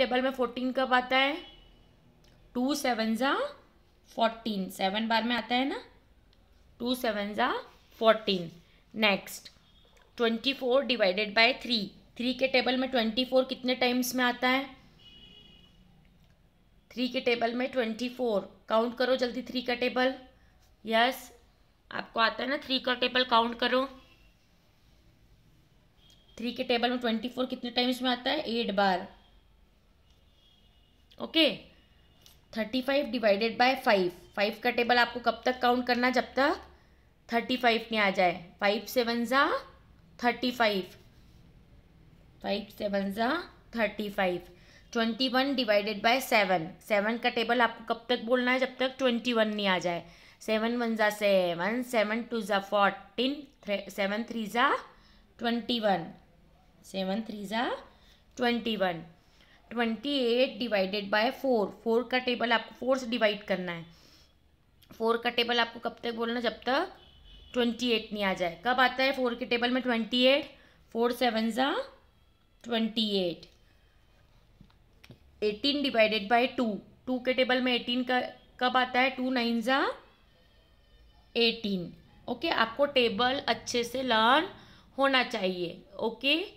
Table में fourteen कब आता है टू सेवन ज़ा फोर्टीन सेवन बार में आता है ना टू सेवन ज़ा fourteen next twenty four divided by three three के टेबल में ट्वेंटी फोर कितने टाइम्स में आता है थ्री के टेबल में ट्वेंटी फोर काउंट करो जल्दी थ्री का टेबल यस आपको आता है ना थ्री का टेबल काउंट करो थ्री के टेबल में ट्वेंटी फोर कितने टाइम्स में आता है एट बार okay thirty five divided by five five का टेबल आपको कब तक काउंट करना जब तक थर्टी फाइव नहीं आ जाए फाइव सेवन ज़ा थर्टी फाइव फाइव सेवन ज़ा thirty five twenty one divided by seven seven का टेबल आपको कब तक बोलना है जब तक ट्वेंटी वन नहीं आ जाए सेवन वन ज़ा सेवन सेवन टू ज़ा फोर्टीन सेवन थ्री ज़ा ट्वेंटी वन सेवन थ्री ज़ा twenty one twenty eight divided by four four का टेबल आपको फोर से डिवाइड करना है फोर का टेबल आपको कब तक बोलना जब तक ट्वेंटी एट नहीं आ जाए कब आता है फोर के टेबल में ट्वेंटी एट फोर सेवन ज़ा twenty eight eighteen divided by two two के टेबल में एटीन का कब आता है टू नाइन ज़ा एटीन ओके आपको टेबल अच्छे से लर्न होना चाहिए ओके okay?